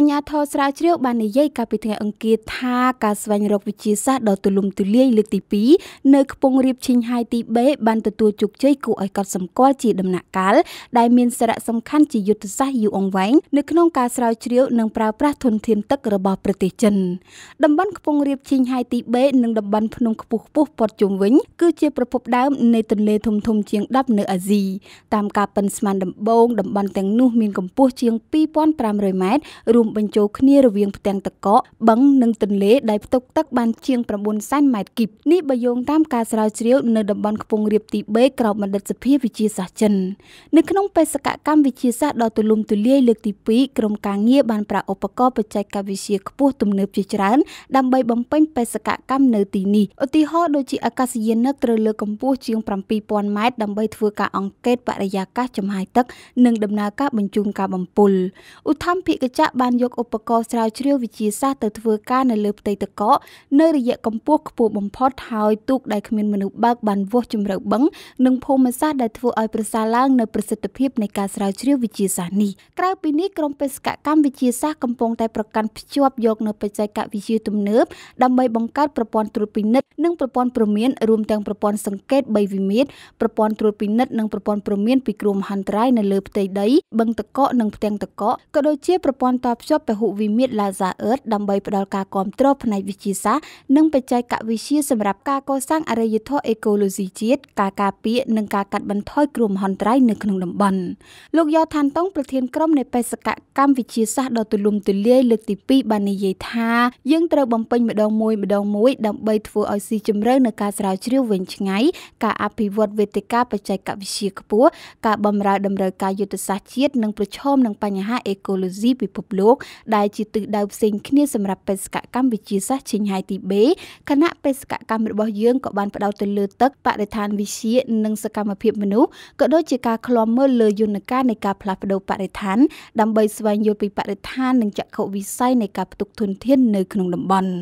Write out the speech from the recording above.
អញ្ញាធរស្រាវជ្រាវបាននិយាយកាលពីថ្ងៃអង្គារថាការស្វែងរកវិជាសាស្ត្រដ៏ទូលំទូលាយលើកទី2នៅខ្ពង់រាបឈិញហៃទីបេបានទទួលជោគជ័យគួរឲ្យកត់សម្គាល់ជាដំណាក់កាលដែលមានសារៈសំខាន់ជាយុទ្ធសាស្ត្រយូរអង្វែងនៅក្នុងការស្រាវជ្រាវនិងប្រើប្រាស់ធនធានទឹករបស់ប្រទេសចិនតំបន់ខ្ពង់រាបឈិញហៃទីបេនិងតំបន់ភ្នំខ្ពស់ខ្ពស់ព័ទ្ធជុំវិញ គឺជាប្រភពដើមនៃទន្លេធំធំជាង10នៅអាស៊ីតាមការប៉ិនស្មានដំបូងតំបន់ទាំងនោះ មានកម្ពស់ជាង2500ម៉ែត្ររួមមបញ្ចូលគ្នារវាងផ្ទាំងទឹកកកបឹងនិងទន្លេដែលផ្ទុកទឹកបានជាង9សែនម៉ែត្រគីបនេះបើយោងតាមការស្រាវជ្រាវនៅតំបន់ខ្ពង់រាបទី3ក្រោមបណ្ឌិតសភាវិជាសាស្ត្រចិននៅក្នុងបេសកកម្មវិជាសាស្ត្រដ៏ទូលំទូលាយលើកទី2ក្រុមការងារបានប្រើឧបករណ៍បច្ចេកវិទ្យាខ្ពស់ទំនើបជាច្រើន ដើម្បីបំពេញបេសកកម្មនៅទីនេះឧទាហរណ៍ដូចជាអាកាសយានិកត្រូវលើកកម្ពស់ជាង7000ម៉ែត្រដើម្បីធ្វើការអង្កេតបរិយាកាសចំហាយទឹក និងដំណើរការបញ្ជូនការបំពុលឧទ្ធម្ភិកចៈបានយកឧបករណ៍ស្រាវជ្រាវវិទ្យាសាស្ត្រទៅធ្វើការនៅលើផ្ទៃទឹកកកនៅរយៈកម្ពស់ខ្ពស់បំផុតហើយទូកដែលគ្មានមនុស្សបើកបានវាស់ជម្រៅបឹងនិងភូមិសាស្ត្រដែលធ្វើឲ្យប្រសើរឡើងនៅប្រសិទ្ធភាពនៃការស្រាវជ្រាវវិទ្យាសាស្ត្រនេះក្រៅពីនេះក្រមបេសកកម្មវិទ្យាសាស្ត្រកំពុងតែប្រកាន់ភ្ជាប់យក នៅបច្ចេកវិទ្យាទំនើបដើម្បីបង្កើតប្រព័ន្ធត្រួតពិនិត្យនិងប្រព័ន្ធព្រមានរួមទាំងប្រព័ន្ធសង្កេត3វិមាត្រប្រព័ន្ធត្រួតពិនិត្យនិងប្រព័ន្ធព្រមានពីគ្រោះមហន្តរាយនៅលើផ្ទៃដីបឹងទឹកកកនិងផ្ទាំងទឹកកកក៏ដូចជាប្រព័ន្ធតបភ្ជាប់ពហុវិមាត្រ Lazar Earth ដើម្បីផ្ដល់ការគ្រប់គ្រងផ្នែកវិទ្យាសាស្ត្រនិងបច្ចេកវិទ្យាសម្រាប់ការកសាងអរិយធម៌អេកូឡូស៊ីជាតិការការពារនិងការកាត់បន្ថយគ្រោះមហន្តរាយនៅក្នុងតំបន់លោកយ៉ឋានតុងប្រធានក្រុមនៃបេសកកម្មវិទ្យាសាស្ត្រដ៏ទូលំទូលាយលើកទី2បាននិយាយថាយើងត្រូវបំពេញម្ដងមួយម្ដងមួយដើម្បីធ្វើឲ្យស៊ីជម្រៅនៅការស្រាវជ្រាវវិញឆ្ងាយការអភិវឌ្ឍវេទិកាបច្ចេកវិទ្យាខ្ពស់ការបំរើតម្រូវការយុទ្ធសាស្ត្រជាតិនិងប្រឈមនឹងបញ្ហាអេកូឡូស៊ីពិភពលោកដែលជាទិសដៅផ្សេងគ្នាសម្រាប់បេសកកម្មវិជាសាស្ត្រឈិញហៃទីបេគណៈបេសកកម្មរបស់យើងក៏បានផ្ដោតទៅលើទឹកបរិស្ថានវិទ្យានិងសកម្មភាពមនុស្សក៏ដូចជាការឃ្លាំមើលលើយន្តការនៃការផ្លាស់ប្ដូរបរិស្ថានដើម្បីស្វែងយល់ពីបរិស្ថាននិងចក្ខុវិស័យនៃការផ្ទុកធនធាននៅក្នុងតំបន់